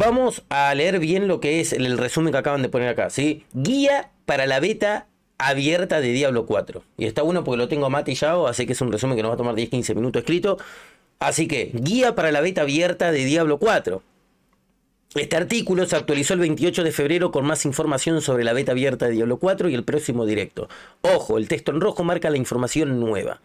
Vamos a leer bien lo que es el resumen que acaban de poner acá, ¿sí? Guía para la beta abierta de Diablo 4. Y está bueno porque lo tengo matillado, así que es un resumen que nos va a tomar 10-15 minutos escrito. Así que, guía para la beta abierta de Diablo 4. Este artículo se actualizó el 28 de febrero con más información sobre la beta abierta de Diablo 4 y el próximo directo. Ojo, el texto en rojo marca la información nueva.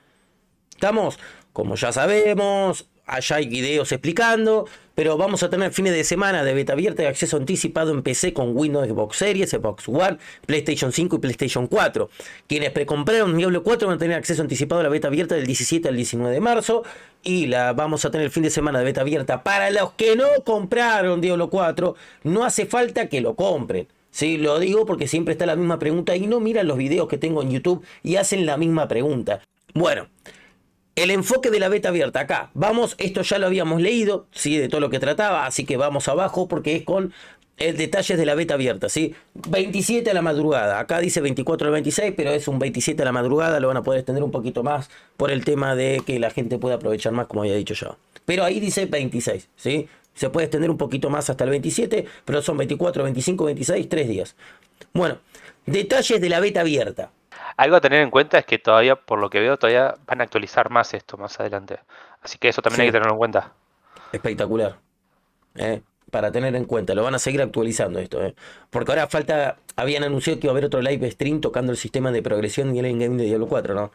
Estamos, como ya sabemos, allá hay videos explicando, pero vamos a tener fines de semana de beta abierta y acceso anticipado en PC con Windows Xbox Series, Xbox One, PlayStation 5 y PlayStation 4. Quienes precompraron Diablo 4 van a tener acceso anticipado a la beta abierta del 17 al 19 de marzo y la vamos a tener el fin de semana de beta abierta para los que no compraron Diablo 4, no hace falta que lo compren. Sí, lo digo porque siempre está la misma pregunta y no miran los videos que tengo en YouTube y hacen la misma pregunta. Bueno, el enfoque de la beta abierta, acá, vamos, esto ya lo habíamos leído, ¿sí? De todo lo que trataba, así que vamos abajo porque es con el eh, de la beta abierta, ¿sí? 27 a la madrugada, acá dice 24 al 26, pero es un 27 a la madrugada, lo van a poder extender un poquito más por el tema de que la gente pueda aprovechar más, como había dicho yo. Pero ahí dice 26, ¿sí? Se puede extender un poquito más hasta el 27, pero son 24, 25, 26, 3 días. Bueno, detalles de la beta abierta. Algo a tener en cuenta es que todavía, por lo que veo, todavía van a actualizar más esto más adelante. Así que eso también hay que tenerlo en cuenta. Espectacular. Eh, para tener en cuenta, lo van a seguir actualizando esto. Eh. Porque ahora falta, habían anunciado que iba a haber otro live stream tocando el sistema de progresión y el endgame de Diablo 4, ¿no?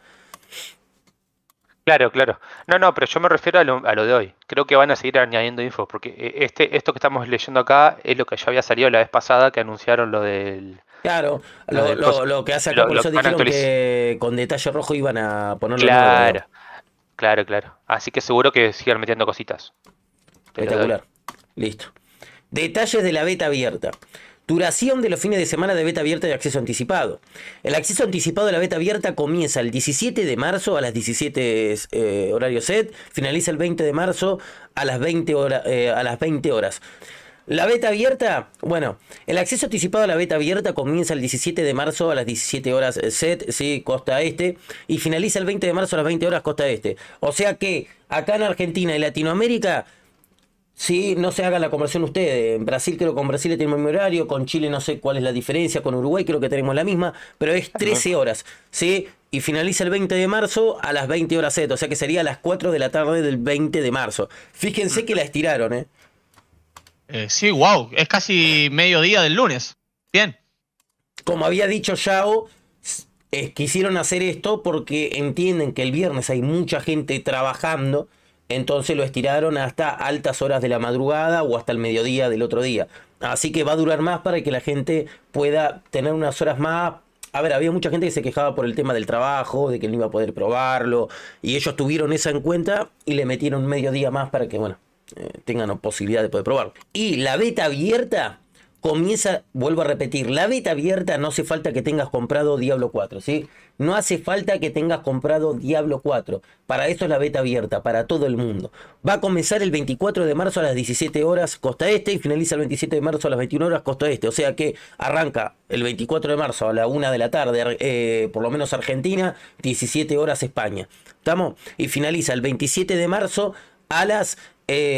Claro, claro. No, no, pero yo me refiero a lo, de hoy. Creo que van a seguir añadiendo info, porque eh, este, esto que estamos leyendo acá es lo que ya había salido la vez pasada que anunciaron lo del Claro, lo, que hace acá, por que con detalle rojo iban a ponerlo Claro, claro, claro. Así que seguro que sigan metiendo cositas. Espectacular. Listo. Detalles de la beta abierta. Duración de los fines de semana de beta abierta y acceso anticipado. El acceso anticipado de la beta abierta comienza el 17 de marzo a las 17 eh, horario set, finaliza el 20 de marzo a las 20, eh, a las 20 horas. La beta abierta, bueno, el acceso anticipado a la beta abierta comienza el 17 de marzo a las 17 horas eh, set, sí, costa este, y finaliza el 20 de marzo a las 20 horas costa este. O sea que acá en Argentina y Latinoamérica Sí, no se haga la conversión ustedes. En Brasil creo que con Brasil tenemos el mismo horario, con Chile no sé cuál es la diferencia, con Uruguay creo que tenemos la misma, pero es 13 horas, ¿sí? Y finaliza el 20 de marzo a las 20 horas set, o sea que sería a las 4 de la tarde del 20 de marzo. Fíjense mm. que la estiraron, ¿eh? Eh, sí, wow, es casi mediodía del lunes. Bien. Como había dicho Yao, eh, quisieron hacer esto porque entienden que el viernes hay mucha gente trabajando, entonces lo estiraron hasta altas horas de la madrugada o hasta el mediodía del otro día. Así que va a durar más para que la gente pueda tener unas horas más. A ver, había mucha gente que se quejaba por el tema del trabajo, de que no iba a poder probarlo, y ellos tuvieron esa en cuenta y le metieron medio día más para que, bueno, eh, tengan posibilidad de poder probarlo. Y la beta abierta comienza, vuelvo a repetir, la beta abierta no hace falta que tengas comprado Diablo 4, ¿sí? No hace falta que tengas comprado Diablo 4. Para eso es la beta abierta, para todo el mundo. Va a comenzar el 24 de marzo a las 17 horas costa este y finaliza el 27 de marzo a las 21 horas costa este. O sea que arranca el 24 de marzo a la 1 de la tarde, eh, por lo menos Argentina, 17 horas España. ¿Estamos? Y finaliza el 27 de marzo a las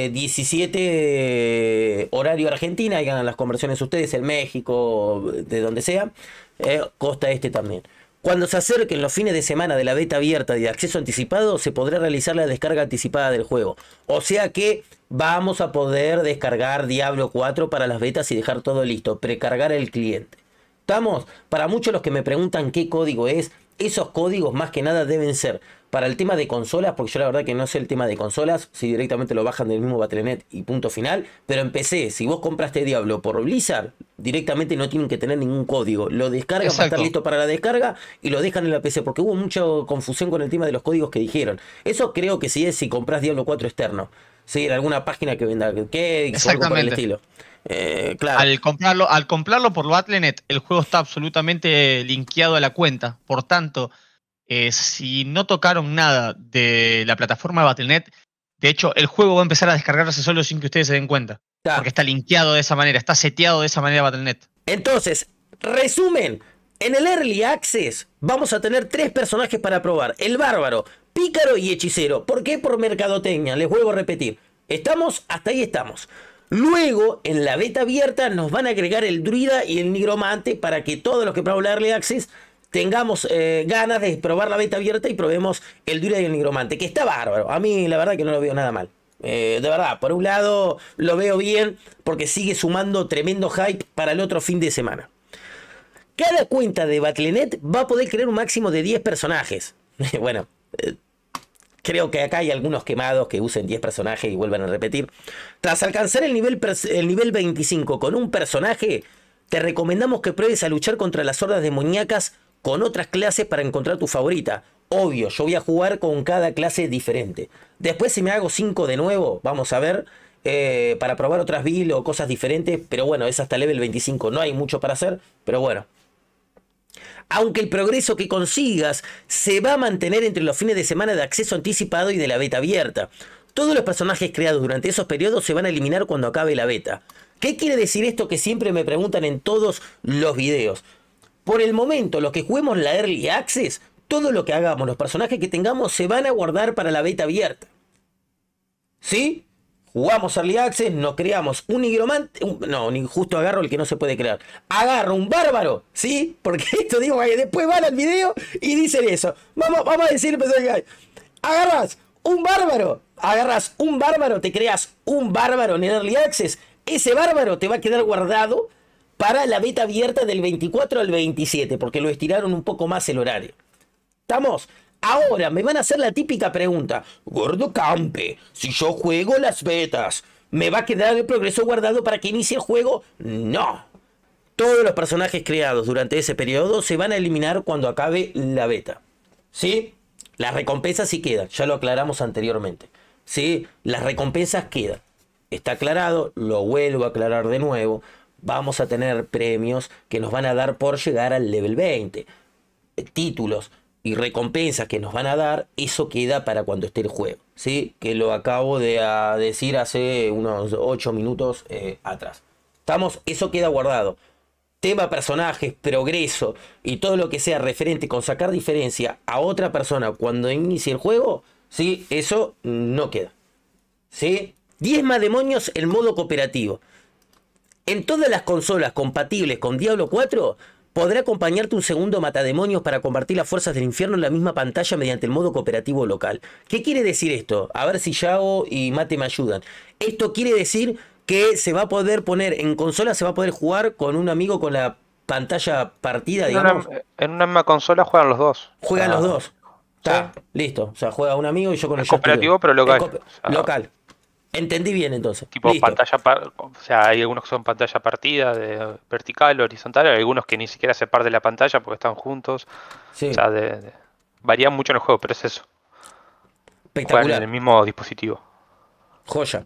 17 eh, eh, horario Argentina, ahí ganan las conversiones ustedes, en México, de donde sea, eh, costa este también. Cuando se acerquen los fines de semana de la beta abierta y de acceso anticipado, se podrá realizar la descarga anticipada del juego. O sea que vamos a poder descargar Diablo 4 para las betas y dejar todo listo, precargar el cliente. ¿Estamos? Para muchos los que me preguntan qué código es, esos códigos más que nada deben ser para el tema de consolas, porque yo la verdad que no sé el tema de consolas, si directamente lo bajan del mismo Battle.net y punto final, pero en PC, si vos compraste Diablo por Blizzard, directamente no tienen que tener ningún código, lo descargan para estar listo para la descarga y lo dejan en la PC, porque hubo mucha confusión con el tema de los códigos que dijeron. Eso creo que sí es si compras Diablo 4 externo en alguna página que venda que estilo. Eh, al comprarlo, al comprarlo por Battle.net, el juego está absolutamente linkeado a la cuenta. Por tanto, eh, si no tocaron nada de la plataforma de Battle.net, de hecho, el juego va a empezar a descargarse solo sin que ustedes se den cuenta. Porque está linkeado de esa manera, está seteado de esa manera Battle.net. Entonces, resumen, en el Early Access vamos a tener tres personajes para probar. El bárbaro, pícaro y hechicero. ¿Por qué? Por mercadotecnia, les vuelvo a repetir. Estamos, hasta ahí estamos. Luego, en la beta abierta, nos van a agregar el druida y el nigromante para que todos los que probamos el Early Access tengamos eh, ganas de probar la beta abierta y probemos el druida y el nigromante, que está bárbaro. A mí, la verdad, que no lo veo nada mal. Eh, de verdad, por un lado lo veo bien porque sigue sumando tremendo hype para el otro fin de semana. Cada cuenta de Battle.net va a poder crear un máximo de 10 personajes. bueno, eh, creo que acá hay algunos quemados que usen 10 personajes y vuelvan a repetir. Tras alcanzar el nivel, el nivel 25 con un personaje, te recomendamos que pruebes a luchar contra las hordas demoníacas con otras clases para encontrar tu favorita. Obvio, yo voy a jugar con cada clase diferente. Después si me hago 5 de nuevo, vamos a ver, eh, para probar otras builds o cosas diferentes. Pero bueno, es hasta level 25, no hay mucho para hacer, pero bueno aunque el progreso que consigas se va a mantener entre los fines de semana de acceso anticipado y de la beta abierta. Todos los personajes creados durante esos periodos se van a eliminar cuando acabe la beta. ¿Qué quiere decir esto que siempre me preguntan en todos los videos? Por el momento, los que juguemos la Early Access, todo lo que hagamos, los personajes que tengamos, se van a guardar para la beta abierta. ¿Sí? jugamos Early Access, nos creamos un nigromante, un, no, justo agarro el que no se puede crear, agarro un bárbaro, ¿sí? Porque esto digo, después van al video y dicen eso. Vamos, vamos a decir, pues, agarras un bárbaro, agarras un bárbaro, te creas un bárbaro en Early Access, ese bárbaro te va a quedar guardado para la beta abierta del 24 al 27, porque lo estiraron un poco más el horario. ¿Estamos? Ahora me van a hacer la típica pregunta, gordo campe, si yo juego las betas, ¿me va a quedar el progreso guardado para que inicie el juego? No. Todos los personajes creados durante ese periodo se van a eliminar cuando acabe la beta. ¿Sí? Las recompensas sí quedan, ya lo aclaramos anteriormente. ¿Sí? Las recompensas quedan. Está aclarado, lo vuelvo a aclarar de nuevo. Vamos a tener premios que nos van a dar por llegar al level 20. Eh, títulos, y recompensas que nos van a dar, eso queda para cuando esté el juego, ¿sí? Que lo acabo de ah, decir hace unos 8 minutos eh, atrás. ¿Estamos? Eso queda guardado. Tema personajes, progreso y todo lo que sea referente con sacar diferencia a otra persona cuando inicie el juego, ¿sí? Eso no queda. ¿Sí? más demonios el modo cooperativo. En todas las consolas compatibles con Diablo 4, ¿Podré acompañarte un segundo matademonios para compartir las fuerzas del infierno en la misma pantalla mediante el modo cooperativo local. ¿Qué quiere decir esto? A ver si Yao y Mate me ayudan. Esto quiere decir que se va a poder poner en consola, se va a poder jugar con un amigo con la pantalla partida, digamos. En una, misma consola juegan los dos. Juegan los ah. dos. Está, listo. O sea, juega un amigo y yo con el, cooperativo, pero local. Local, Entendí bien entonces. Tipo pantalla, o sea, hay algunos que son pantalla partida, de vertical, horizontal, hay algunos que ni siquiera se parte la pantalla porque están juntos. Sí. O sea, varía mucho en el juego, pero es eso. Espectacular. en el mismo dispositivo. Joya.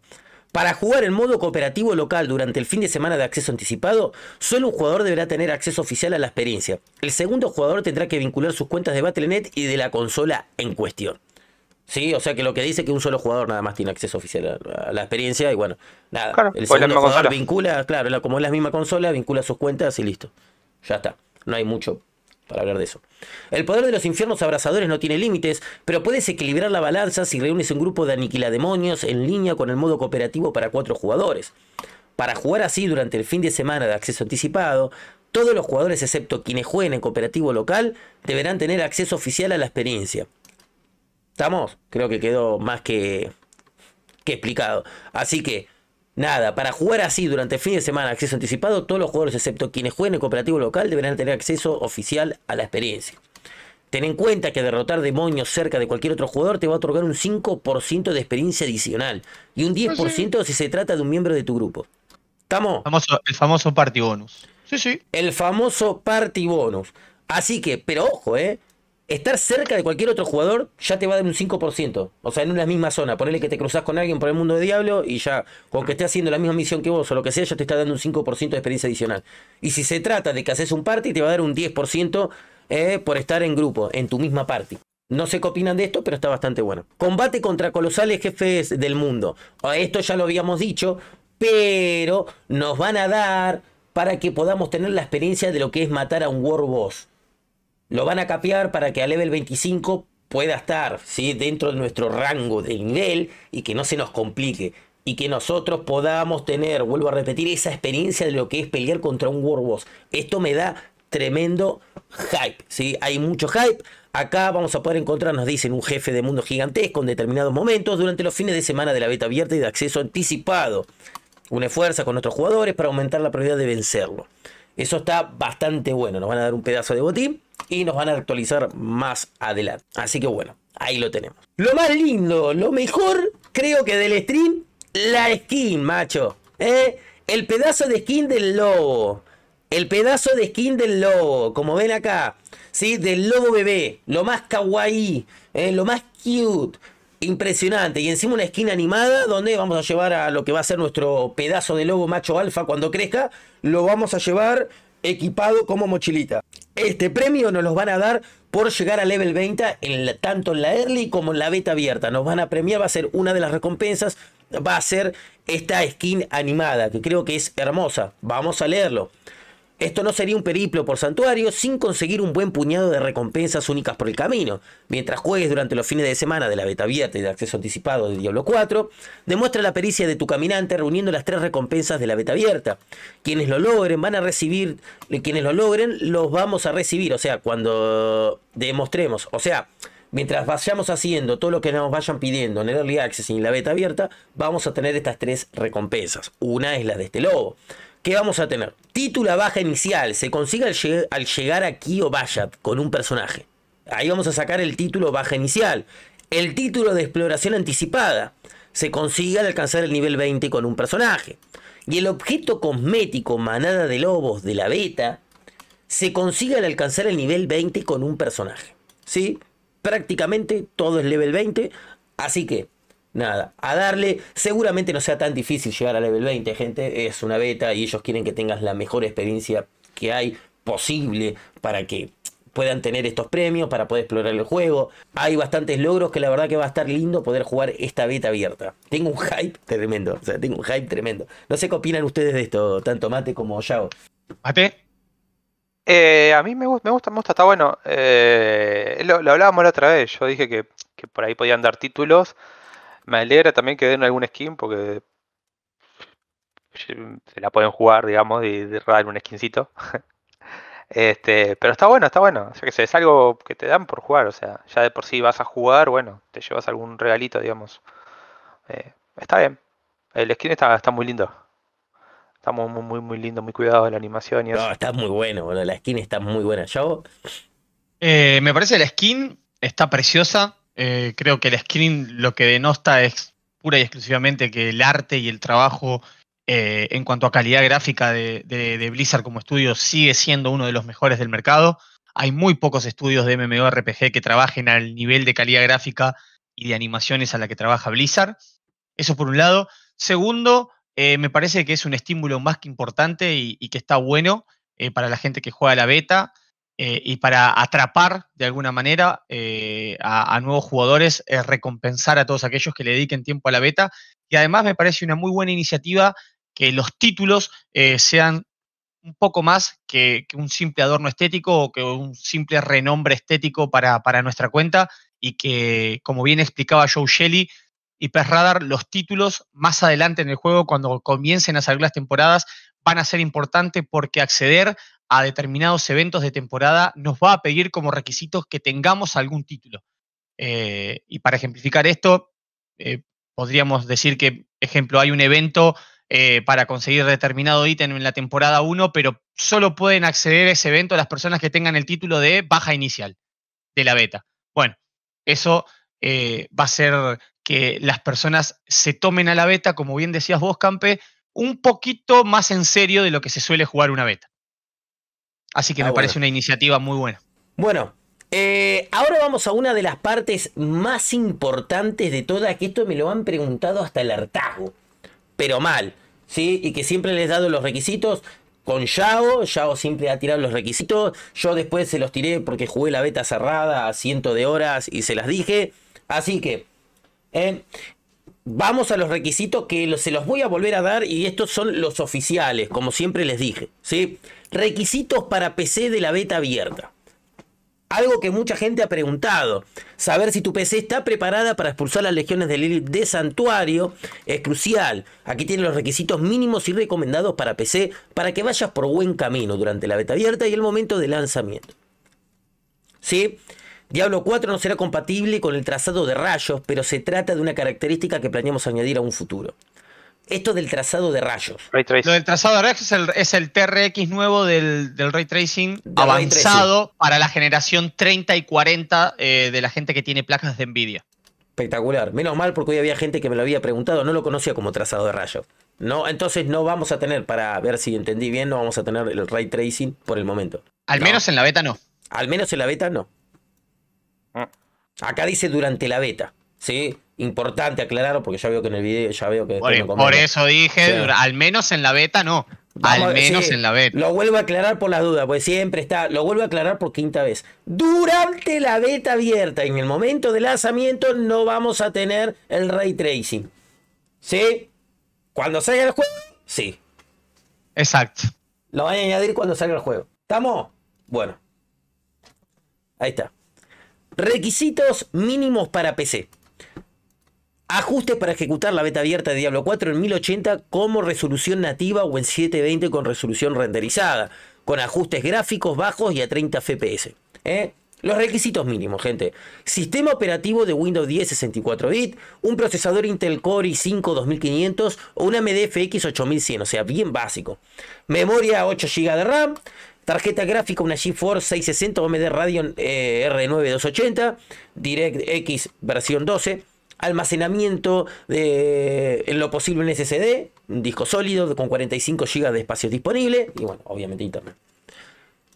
Para jugar en modo cooperativo local durante el fin de semana de acceso anticipado, solo un jugador deberá tener acceso oficial a la experiencia. El segundo jugador tendrá que vincular sus cuentas de Battle.net y de la consola en cuestión. Sí, o sea que lo que dice que un solo jugador nada más tiene acceso oficial a, la experiencia y bueno, nada. Claro, el segundo jugador consola. vincula, claro, como es la misma consola, vincula sus cuentas y listo. Ya está. No hay mucho para hablar de eso. El poder de los infiernos abrazadores no tiene límites, pero puedes equilibrar la balanza si reúnes un grupo de aniquilademonios en línea con el modo cooperativo para cuatro jugadores. Para jugar así durante el fin de semana de acceso anticipado, todos los jugadores excepto quienes jueguen en cooperativo local deberán tener acceso oficial a la experiencia. ¿Estamos? Creo que quedó más que, que explicado. Así que, nada, para jugar así durante el fin de semana, acceso anticipado, todos los jugadores, excepto quienes jueguen en cooperativo local, deberán tener acceso oficial a la experiencia. Ten en cuenta que derrotar demonios cerca de cualquier otro jugador te va a otorgar un 5% de experiencia adicional y un 10% si se trata de un miembro de tu grupo. ¿Estamos? el famoso party bonus. Sí, sí. El famoso party bonus. Así que, pero ojo, ¿eh? estar cerca de cualquier otro jugador ya te va a dar un 5%. O sea, en una misma zona. Ponele que te cruzas con alguien por el mundo de Diablo y ya, con que esté haciendo la misma misión que vos o lo que sea, ya te está dando un 5% de experiencia adicional. Y si se trata de que haces un party, te va a dar un 10% eh, por estar en grupo, en tu misma party. No sé qué opinan de esto, pero está bastante bueno. Combate contra colosales jefes del mundo. Esto ya lo habíamos dicho, pero nos van a dar para que podamos tener la experiencia de lo que es matar a un War Boss lo van a capear para que a level 25 pueda estar dentro de nuestro rango de nivel y que no se nos complique. Y que nosotros podamos tener, vuelvo a repetir, esa experiencia de lo que es pelear contra un World Boss. Esto me da tremendo hype. Hay mucho hype. Acá vamos a poder encontrar, nos dicen, un jefe de mundo gigantesco en determinados momentos durante los fines de semana de la beta abierta y de acceso anticipado. Una fuerza con nuestros jugadores para aumentar la probabilidad de vencerlo. Eso está bastante bueno. Nos van a dar un pedazo de botín y nos van a actualizar más adelante. Así que bueno, ahí lo tenemos. Lo más lindo, lo mejor, creo que del stream, la skin, macho. ¿eh? El pedazo de skin del lobo. El pedazo de skin del lobo, como ven acá. ¿Sí? Del lobo bebé. Lo más kawaii. ¿eh? Lo más cute. Impresionante. Y encima una skin animada donde vamos a llevar a lo que va a ser nuestro pedazo de lobo macho alfa cuando crezca. Lo vamos a llevar equipado como mochilita. Este premio nos lo van a dar por llegar a level 20 en tanto en la early como en la beta abierta. Nos van a premiar, va a ser una de las recompensas, va a ser esta skin animada, que creo que es hermosa. Vamos a leerlo. Esto no sería un periplo por santuario sin conseguir un buen puñado de recompensas únicas por el camino. Mientras juegues durante los fines de semana de la beta abierta y de acceso anticipado de Diablo 4, demuestra la pericia de tu caminante reuniendo las tres recompensas de la beta abierta. Quienes lo logren van a recibir, eh, quienes lo logren los vamos a recibir, o sea, cuando demostremos, o sea, mientras vayamos haciendo todo lo que nos vayan pidiendo en el Early Access y en la beta abierta, vamos a tener estas tres recompensas. Una es la de este lobo. ¿Qué vamos a tener? título baja inicial. Se consigue al, llegar aquí o vaya con un personaje. Ahí vamos a sacar el título baja inicial. El título de exploración anticipada se consigue al alcanzar el nivel 20 con un personaje. Y el objeto cosmético manada de lobos de la beta se consigue al alcanzar el nivel 20 con un personaje. ¿Sí? Prácticamente todo es level 20. Así que nada, a darle. Seguramente no sea tan difícil llegar a level 20, gente. Es una beta y ellos quieren que tengas la mejor experiencia que hay posible para que puedan tener estos premios, para poder explorar el juego. Hay bastantes logros que la verdad que va a estar lindo poder jugar esta beta abierta. Tengo un hype tremendo, o sea, tengo un hype tremendo. No sé qué opinan ustedes de esto, tanto Mate como Yao. Mate. Eh, a mí me gusta, me gusta, me está bueno. Eh, lo, hablábamos la otra vez, yo dije que, que por ahí podían dar títulos me alegra también que den algún skin porque se la pueden jugar, digamos, y dar un skincito. Este, pero está bueno, está bueno. O sea, que es algo que te dan por jugar. O sea, ya de por sí vas a jugar, bueno, te llevas algún regalito, digamos. Eh, está bien. El skin está, muy lindo. Está muy, muy, muy lindo, muy cuidado la animación y no, está muy bueno, La skin está muy buena. Eh, me parece la skin está preciosa. Eh, creo que el screen lo que denosta es pura y exclusivamente que el arte y el trabajo eh, en cuanto a calidad gráfica de, Blizzard como estudio sigue siendo uno de los mejores del mercado. Hay muy pocos estudios de MMORPG que trabajen al nivel de calidad gráfica y de animaciones a la que trabaja Blizzard. Eso por un lado. Segundo, eh, me parece que es un estímulo más que importante y, que está bueno para la gente que juega la beta. Eh, y para atrapar de alguna manera eh, a, nuevos jugadores, es recompensar a todos aquellos que le dediquen tiempo a la beta. Y además me parece una muy buena iniciativa que los títulos eh, sean un poco más que, un simple adorno estético o que un simple renombre estético para, nuestra cuenta y que, como bien explicaba Joe Shelley, y Radar, los títulos más adelante en el juego, cuando comiencen a salir las temporadas, van a ser importantes porque acceder a determinados eventos de temporada, nos va a pedir como requisitos que tengamos algún título. Eh, y para ejemplificar esto, eh, podríamos decir que, ejemplo, hay un evento eh, para conseguir determinado ítem en la temporada 1, pero solo pueden acceder a ese evento las personas que tengan el título de baja inicial de la beta. Bueno, eso va a ser que las personas se tomen a la beta, como bien decías vos, Campe, un poquito más en serio de lo que se suele jugar una beta. Así que ah, me parece una iniciativa muy buena. Bueno, eh, ahora vamos a una de las partes más importantes de toda. que esto me lo han preguntado hasta el hartazgo, pero mal, ¿sí? Y que siempre les he dado los requisitos con Yao, Yao siempre ha tirado los requisitos, yo después se los tiré porque jugué la beta cerrada a cientos de horas y se las dije, así que... Eh, vamos a los requisitos que se los voy a volver a dar y estos son los oficiales, como siempre les dije. ¿sí? Requisitos para PC de la beta abierta. Algo que mucha gente ha preguntado. Saber si tu PC está preparada para expulsar las legiones del Lilith de santuario es crucial. Aquí tienen los requisitos mínimos y recomendados para PC para que vayas por buen camino durante la beta abierta y el momento de lanzamiento. ¿Sí? Diablo 4 no será compatible con el trazado de rayos, pero se trata de una característica que planeamos añadir a un futuro. Esto del trazado de rayos. Lo del trazado de rayos es el, TRX nuevo del, ray tracing avanzado para la generación 30 y 40 eh, de la gente que tiene placas de Nvidia. Espectacular. Menos mal porque hoy había gente que me lo había preguntado, no lo conocía como trazado de rayos. No, entonces no vamos a tener, para ver si entendí bien, no vamos a tener el ray tracing por el momento. Al menos en la beta no. Al menos en la beta no. Ah. Acá dice durante la beta, ¿sí? Importante aclararlo porque ya veo que en el video ya veo que... Por, eso dije, al menos en la beta no. al menos en la beta. Lo vuelvo a aclarar por las dudas pues siempre está. Lo vuelvo a aclarar por quinta vez. Durante la beta abierta, en el momento del lanzamiento, no vamos a tener el ray tracing. ¿Sí? Cuando salga el juego, sí. Exacto. Lo voy a añadir cuando salga el juego. ¿Estamos? Bueno. Ahí está. Requisitos mínimos para PC. Ajustes para ejecutar la beta abierta de Diablo 4 en 1080 como resolución nativa o en 720 con resolución renderizada, con ajustes gráficos bajos y a 30 FPS. ¿eh? Los requisitos mínimos, gente. Sistema operativo de Windows 10 64 bit, un procesador Intel Core i5 2500 o una MDFX 8100, o sea, bien básico. Memoria 8 GB de RAM, Tarjeta gráfica, una GeForce 660 AMD Radeon radio eh, r 280, DirectX versión 12. Almacenamiento de, en lo posible en SSD, un disco sólido con 45 GB de espacio disponible y bueno, obviamente internet.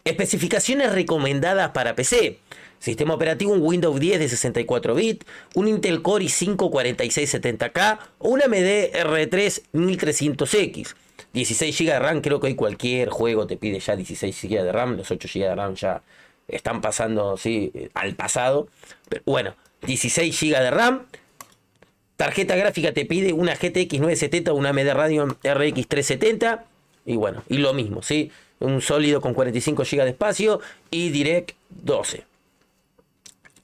Especificaciones recomendadas para PC. Sistema operativo un Windows 10 de 64 bits, un Intel Core i5 4670K o una AMD R3 1300X. 16 GB de RAM, creo que hoy cualquier juego te pide ya 16 GB de RAM, los 8 GB de RAM ya están pasando sí, al pasado. Pero bueno, 16 GB de RAM. Tarjeta gráfica te pide una GTX 970 o una AMD Radeon RX 370. Y bueno, y lo mismo, ¿sí? Un sólido con 45 GB de espacio y Direct 12.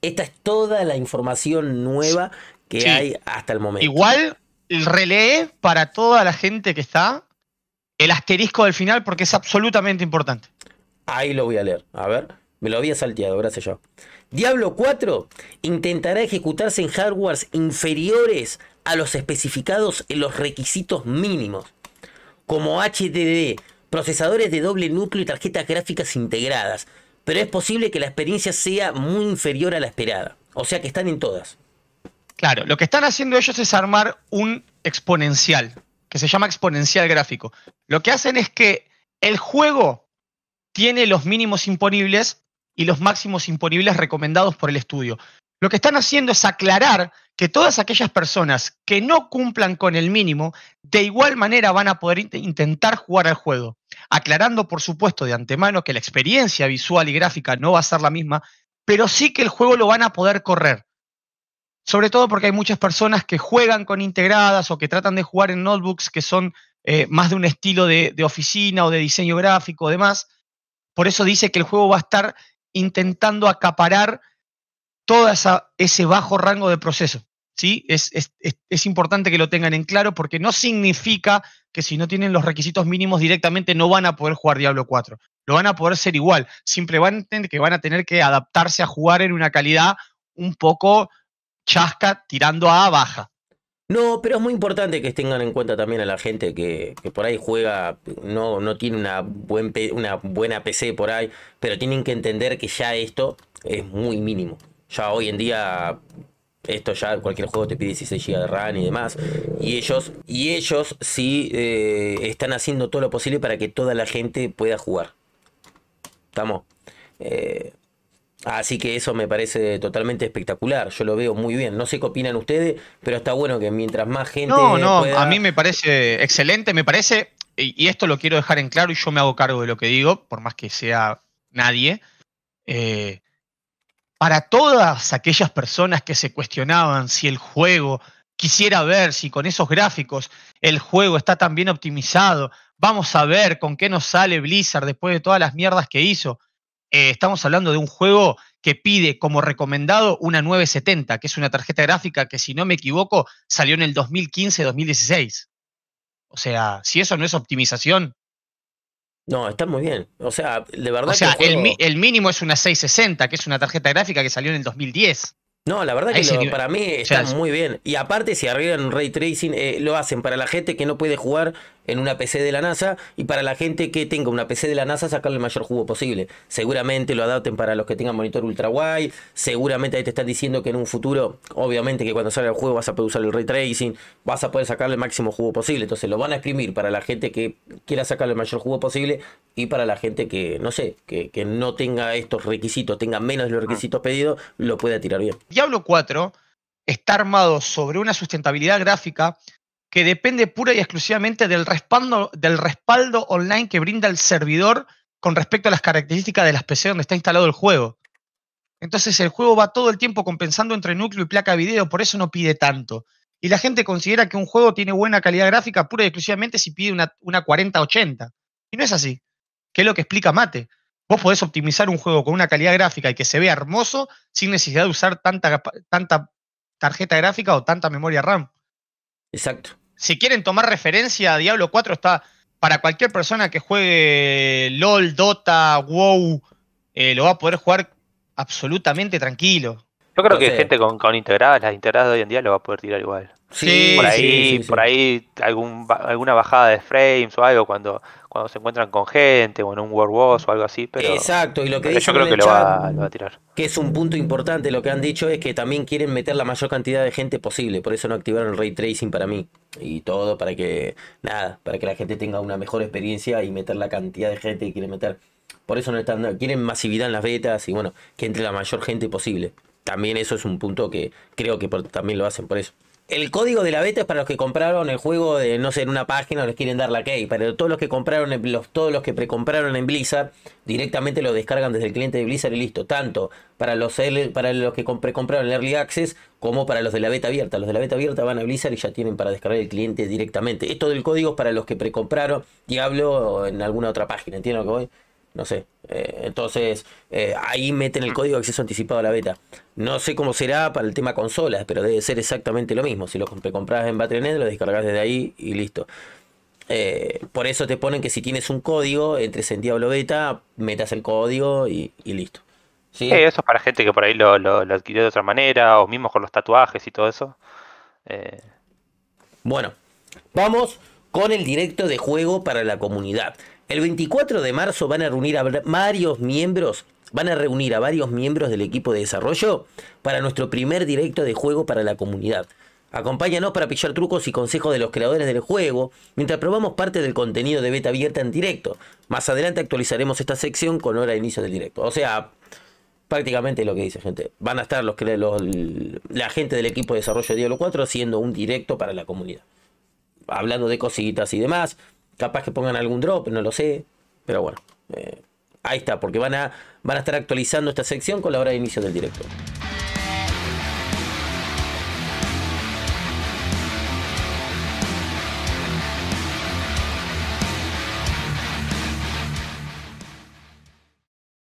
Esta es toda la información nueva que hay hasta el momento. Igual el relé para toda la gente que está el asterisco del final porque es absolutamente importante. Ahí lo voy a leer. A ver, me lo había salteado, gracias yo. Diablo 4 intentará ejecutarse en hardwares inferiores a los especificados en los requisitos mínimos, como HDD, procesadores de doble núcleo y tarjetas gráficas integradas, pero es posible que la experiencia sea muy inferior a la esperada. O sea que están en todas. Claro, lo que están haciendo ellos es armar un exponencial, que se llama exponencial gráfico. Lo que hacen es que el juego tiene los mínimos imponibles y los máximos imponibles recomendados por el estudio. Lo que están haciendo es aclarar que todas aquellas personas que no cumplan con el mínimo, de igual manera van a poder intentar jugar al juego, aclarando por supuesto de antemano que la experiencia visual y gráfica no va a ser la misma, pero sí que el juego lo van a poder correr. Sobre todo porque hay muchas personas que juegan con integradas o que tratan de jugar en notebooks que son eh, más de un estilo de, oficina o de diseño gráfico, demás. Por eso dice que el juego va a estar intentando acaparar todo ese bajo rango de proceso. ¿sí? Es, importante que lo tengan en claro porque no significa que si no tienen los requisitos mínimos directamente no van a poder jugar Diablo 4. Lo van a poder ser igual. simplemente que, van a tener que adaptarse a jugar en una calidad un poco chasca tirando a baja. No, pero es muy importante que tengan en cuenta también a la gente que, por ahí juega, no, no tiene una, buen, una buena PC por ahí, pero tienen que entender que ya esto es muy mínimo. Ya hoy en día esto ya cualquier juego te pide 16 GB de RAM y demás. Y ellos, y ellos sí eh, están haciendo todo lo posible para que toda la gente pueda jugar. Estamos. Eh, Así que eso me parece totalmente espectacular. Yo lo veo muy bien. No sé qué opinan ustedes, pero está bueno que mientras más gente. No, no, a mí me parece excelente. Me parece, y esto lo quiero dejar en claro y yo me hago cargo de lo que digo, por más que sea nadie. Eh, para todas aquellas personas que se cuestionaban si el juego quisiera ver si con esos gráficos el juego está tan bien optimizado. Vamos a ver con qué nos sale Blizzard después de todas las mierdas que hizo. Eh, estamos hablando de un juego que pide como recomendado una 970, que es una tarjeta gráfica que si no me equivoco salió en el 2015-2016. O sea, si eso no es optimización. No, está muy bien. O sea, de verdad. O sea, el, mínimo es una 660, que es una tarjeta gráfica que salió en el 2010. No, la verdad que para mí está muy bien. Y aparte, si arreglan ray tracing, eh, lo hacen para la gente que no puede jugar en una PC de la NASA y para la gente que tenga una PC de la NASA, sacarle el mayor jugo posible. Seguramente lo adapten para los que tengan monitor ultra wide. Seguramente ahí te están diciendo que en un futuro, obviamente, que cuando salga el juego vas a poder usar el ray tracing, vas a poder sacarle el máximo jugo posible. Entonces lo van a escribir para la gente que quiera sacarle el mayor jugo posible y para la gente que, no sé, que, que no tenga estos requisitos, tenga menos de los ah. requisitos pedidos, lo pueda tirar bien. Diablo 4 está armado sobre una sustentabilidad gráfica que depende pura y exclusivamente del respaldo, del respaldo online que brinda el servidor con respecto a las características de las PC donde está instalado el juego. Entonces el juego va todo el tiempo compensando entre núcleo y placa video, por eso no pide tanto. Y la gente considera que un juego tiene buena calidad gráfica pura y exclusivamente si pide una, 40-80. Y no es así, que es lo que explica Mate. Vos podés optimizar un juego con una calidad gráfica y que se vea hermoso sin necesidad de usar tanta, tanta tarjeta gráfica o tanta memoria RAM. Exacto. Si quieren tomar referencia, Diablo 4 está para cualquier persona que juegue LOL, Dota, WoW, eh, lo va a poder jugar absolutamente tranquilo. Yo creo que gente con, con integradas, las integradas de hoy en día lo va a poder tirar igual. Sí, por ahí, por ahí alguna bajada de frames o algo cuando, cuando se encuentran con gente o en un World o algo así. Pero, Exacto, y lo que yo creo que lo va, a tirar. Que es un punto importante, lo que han dicho es que también quieren meter la mayor cantidad de gente posible, por eso no activaron el ray tracing para mí y todo para que nada, para que la gente tenga una mejor experiencia y meter la cantidad de gente que quieren meter. Por eso no están quieren masividad en las betas y bueno, que entre la mayor gente posible. También eso es un punto que creo que también lo hacen por eso el código de la beta es para los que compraron el juego de, no sé, en una página o les quieren dar la key. Pero todos los que compraron, los, todos los que precompraron en Blizzard, directamente lo descargan desde el cliente de Blizzard y listo. Tanto para los, para los que precompraron en Early Access como para los de la beta abierta. Los de la beta abierta van a Blizzard y ya tienen para descargar el cliente directamente. Esto del código es para los que precompraron Diablo o en alguna otra página. entiendo lo que voy? No sé. Eh, entonces, eh, ahí meten el código de acceso anticipado a la beta. No sé cómo será para el tema consolas, pero debe ser exactamente lo mismo. Si lo compras en Battle.net, lo descargas desde ahí y listo. Eh, por eso te ponen que si tienes un código, entre centiablo Beta, metas el código y, listo. ¿Sí? eso es para gente que por ahí lo, adquirió de otra manera, o mismo con los tatuajes y todo eso. Bueno, vamos con el directo de juego para la comunidad. El 24 de marzo van a reunir a varios miembros, van a reunir a varios miembros del equipo de desarrollo para nuestro primer directo de juego para la comunidad. Acompáñanos para pillar trucos y consejos de los creadores del juego mientras probamos parte del contenido de beta abierta en directo. Más adelante actualizaremos esta sección con hora de inicio del directo. O sea, prácticamente lo que dice gente. Van a estar los, la gente del equipo de desarrollo de Diablo 4 haciendo un directo para la comunidad. Hablando de cositas y demás Capaz que pongan algún drop, no lo sé. Pero bueno, eh, ahí está, porque van a, van a estar actualizando esta sección con la hora de inicio del directo.